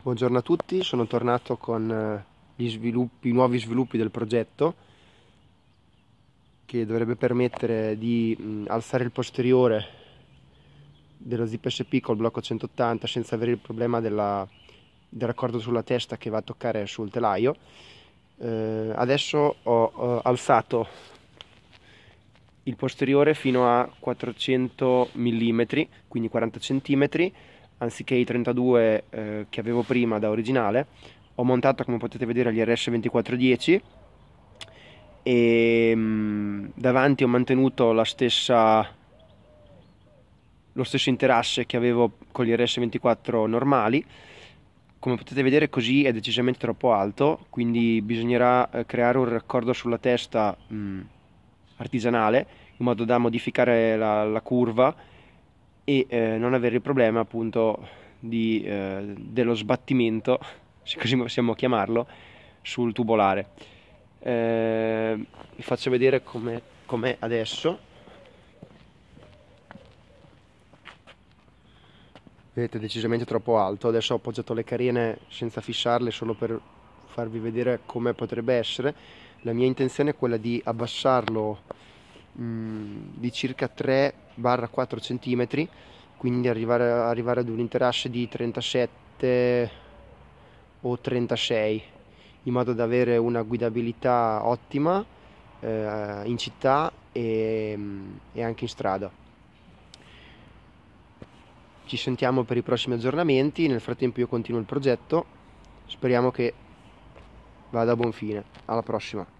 Buongiorno a tutti, sono tornato con eh, sviluppi, i nuovi sviluppi del progetto che dovrebbe permettere di alzare il posteriore dello Zip SP col blocco 180 senza avere il problema della, del raccordo sulla testa che va a toccare sul telaio. Eh, adesso ho, ho alzato il posteriore fino a 400 mm, quindi 40 cm anziché i 32 eh, che avevo prima da originale ho montato come potete vedere gli RS2410 e mh, davanti ho mantenuto la stessa lo stesso interasse che avevo con gli RS24 normali come potete vedere così è decisamente troppo alto quindi bisognerà eh, creare un raccordo sulla testa mh, mm, artigianale in modo da modificare la, la curva e eh, non avere il problema appunto di, eh, dello sbattimento, se così possiamo chiamarlo, sul tubolare. Eh, vi faccio vedere com'è, com'è adesso. Vedete, decisamente troppo alto. Adesso ho appoggiato le carine senza fissarle solo per farvi vedere come potrebbe essere. La mia intenzione è quella di abbassarlo Mm, di circa 3-4 cm, quindi arrivare, arrivare ad un interasce di 37 o 36 in modo da avere una guidabilità ottima eh, in città e, mm, e anche in strada ci sentiamo per i prossimi aggiornamenti, nel frattempo io continuo il progetto, speriamo che vada a buon fine, alla prossima.